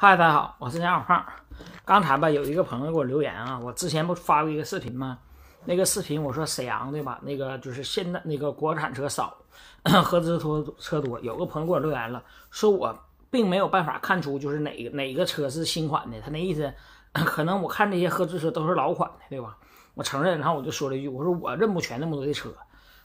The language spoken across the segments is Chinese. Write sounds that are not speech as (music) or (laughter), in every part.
嗨，大家好，我是杨小胖。刚才吧，有一个朋友给我留言啊，我之前不发过一个视频吗？那个视频我说沈阳对吧？那个就是现在那个国产车少，合资车车多。有个朋友给我留言了，说我并没有办法看出就是哪个哪个车是新款的。他那意思，可能我看这些合资车都是老款的，对吧？我承认，然后我就说了一句，我说我认不全那么多的车。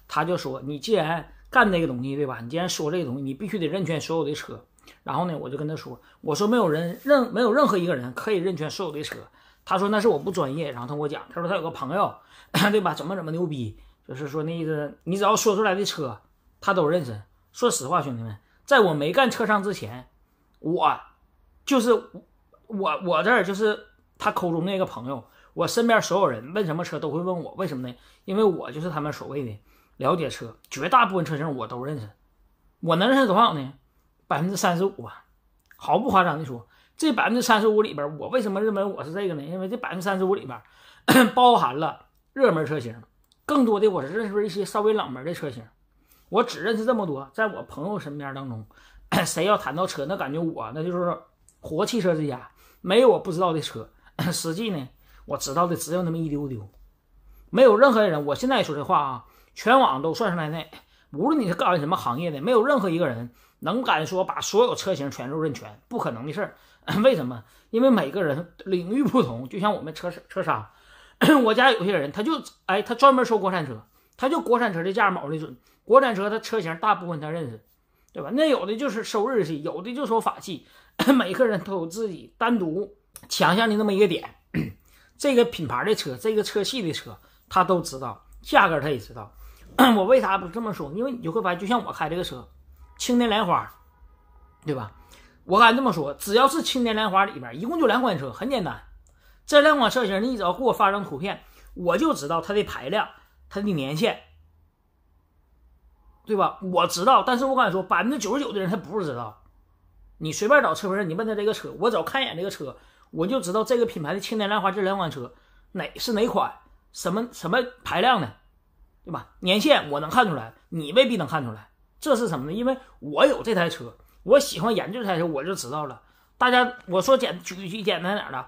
他就说，你既然干这个东西，对吧？你既然说这个东西，你必须得认全所有的车。然后呢，我就跟他说：“我说没有人任没有任何一个人可以认全所有的车。”他说：“那是我不专业。”然后他跟我讲：“他说他有个朋友，(clears throat) 对吧？怎么怎么牛逼，就是说那意思，你只要说出来的车，他都认识。”说实话，兄弟们，在我没干车商之前，我就是我我这儿就是他口中那个朋友，我身边所有人问什么车都会问我，为什么呢？因为我就是他们所谓的了解车，绝大部分车型我都认识，我能认识多少呢？百分之三十五吧，毫不夸张的说，这百分之三十五里边，我为什么认为我是这个呢？因为这百分之三十五里边 (coughs) 包含了热门车型，更多的我是认识一些稍微冷门的车型。我只认识这么多，在我朋友身边当中，(coughs) 谁要谈到车，那感觉我那就是活汽车之家，没有我不知道的车。(coughs) 实际呢，我知道的只有那么一丢丢，没有任何人。我现在说这话啊，全网都算上来那，无论你是干什么行业的，没有任何一个人。能敢说把所有车型全都认全，(coughs) 不可能的事儿。(coughs) 为什么？因为每个人领域不同。就像我们车车商，(coughs) 我家有些人他就哎，他专门收国产车，他就国产车的价儿卯的准，国产车他车型大部分他认识，对吧？那有的就是收日系，有的就收法系，每个人都有自己单独强项的那么一个点。这个品牌的车，这个车系的车，他都知道，价格他也知道。我为啥不这么说？因为你就会发现，就像我开这个车。青年莲花，对吧？我敢这么说，只要是青年莲花里边，一共就两款车，很简单。这两款车型，你只要给我发张图片，我就知道它的排量、它的年限，对吧？我知道，但是我敢说，百分之九十九的人他不知道。你随便找车评人，你问他这个车，我只要看一眼这个车，我就知道这个品牌的青年莲花这两款车哪是哪款，什么什么排量的，对吧？年限我能看出来，你未必能看出来。这是什么呢？因为我有这台车，我喜欢研究这台车，我就知道了。大家，我说简举举简单点的，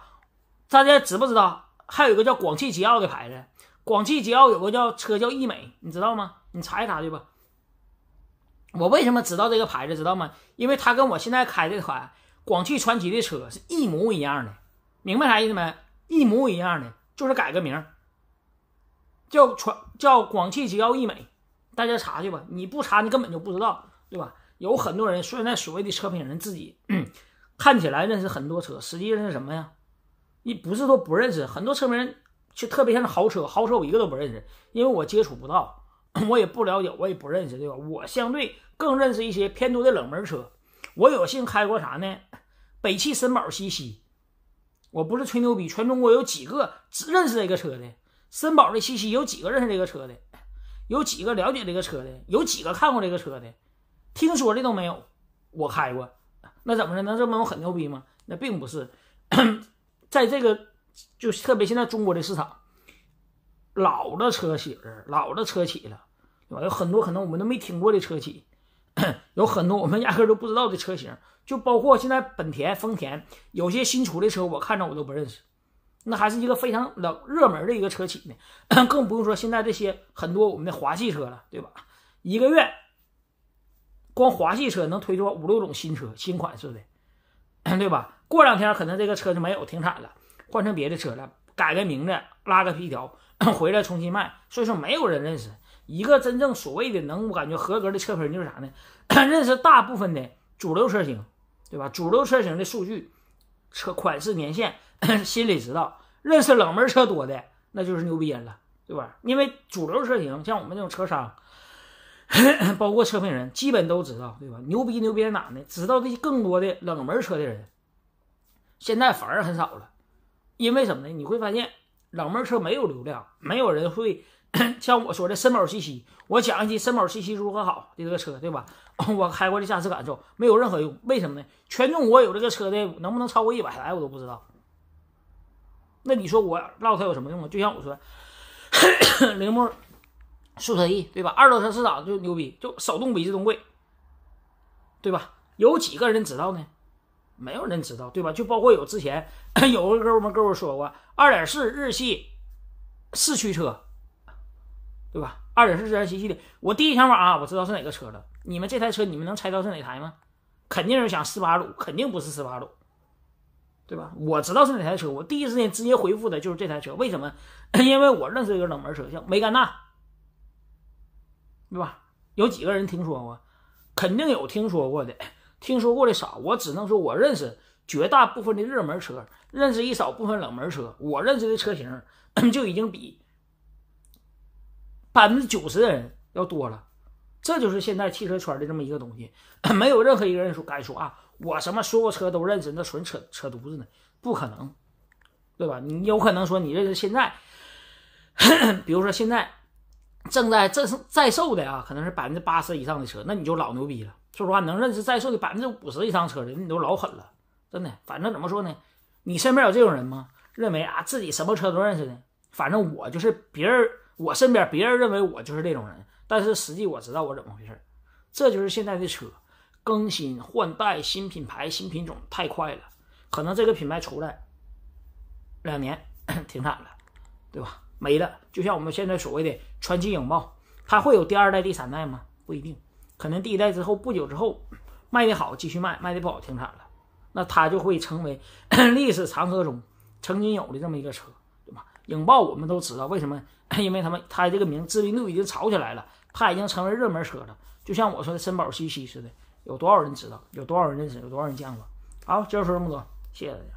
大家知不知道？还有一个叫广汽吉奥的牌子，广汽吉奥有个叫车叫逸美，你知道吗？你查一查去吧。我为什么知道这个牌子？知道吗？因为它跟我现在开这款广汽传祺的车是一模一样的，明白啥意思没？一模一样的，就是改个名叫传，叫广汽吉奥逸美。大家查去吧，你不查你根本就不知道，对吧？有很多人现那所谓的车评人自己看起来认识很多车，实际上是什么呀？你不是说不认识很多车评人，就特别像豪车，豪车我一个都不认识，因为我接触不到，(coughs) 我也不了解，我也不认识，对吧？我相对更认识一些偏多的冷门车，我有幸开过啥呢？北汽绅宝 CC，我不是吹牛逼，全中国有几个只认识这个车的？绅宝的 CC 有几个认识这个车的？有几个了解这个车的？有几个看过这个车的？听说的都没有。我开过，那怎么着？能这么我很牛逼吗？那并不是。(clears throat) 在这个，就特别现在中国的市场，老的车企儿，老的车企了，有很多可能我们都没听过的车企，(clears throat) 有很多我们压根都不知道的车型，就包括现在本田、丰田有些新出的车，我看着我都不认识。那还是一个非常冷热门的一个车企呢，更不用说现在这些很多我们的华系车了，对吧？一个月光华系车能推出五六种新车、新款式的，对吧？过两天可能这个车就没有停产了，换成别的车了，改个名字，拉个皮条回来重新卖，所以说没有人认识一个真正所谓的能我感觉合格的车评就是啥呢？(coughs) 认识大部分的主流车型，对吧？主流车型的数据。车款式、年限，(clears throat) 心里知道。认识冷门车多的，那就是牛逼人了，对吧？因为主流车型，像我们这种车商，(clears throat) 包括车评人，基本都知道，对吧？牛逼牛逼在哪呢？知道的更多的冷门车的人，现在反而很少了。因为什么呢？你会发现，冷门车没有流量，没有人会。(clears throat) 像我说的森宝信息，我讲一期森宝信息如何好的这个车，对吧？(laughs) 我开过的驾驶感受没有任何用，为什么呢？全中国有这个车的能不能超过一百台，我都不知道。那你说我唠它有什么用啊？就像我说，铃 (clears throat) 木，速腾 E，对吧？二手车市场就牛逼，就手动比自动贵，对吧？有几个人知道呢？没有人知道，对吧？就包括有之前 (clears throat) 有个哥们跟我说过，二点四日系四驱车。对吧？二点四自然吸气的。我第一想法啊，我知道是哪个车了。你们这台车，你们能猜到是哪台吗？肯定是想斯巴鲁，肯定不是斯巴鲁，对吧？我知道是哪台车，我第一时间直接回复的就是这台车。为什么？(coughs) 因为我认识一个冷门车，叫梅甘娜，对吧？有几个人听说过？肯定有听说过的，听说过的少。我只能说我认识绝大部分的热门车，认识一少部分冷门车。我认识的车型 (coughs) 就已经比。百分之九十的人要多了，这就是现在汽车圈的这么一个东西。(clears throat) 没有任何一个人说敢说啊，我什么所有车都认识，那纯扯扯犊子呢，不可能，对吧？你有可能说你认识现在，(clears throat) 比如说现在正在在售的啊，可能是百分之八十以上的车，那你就老牛逼了。说实话，能认识在售的百分之五十以上车的，你都老狠了，真的。反正怎么说呢？你身边有这种人吗？认为啊自己什么车都认识的？反正我就是别人。我身边别人认为我就是这种人，但是实际我知道我怎么回事这就是现在的车更新换代、新品牌、新品种太快了。可能这个品牌出来两年 (coughs) 停产了，对吧？没了。就像我们现在所谓的“传奇影豹”，它会有第二代、第三代吗？不一定。可能第一代之后不久之后卖的好继续卖，卖的不好停产了，那它就会成为 (coughs) 历史长河中曾经有的这么一个车。引爆我们都知道为什么？(coughs) 因为他们他这个名知名度已经炒起来了，他已经成为热门车了。就像我说的绅宝 CC 似的，有多少人知道？有多少人认识？有多少人见过？好，今儿说这么多，谢谢大家。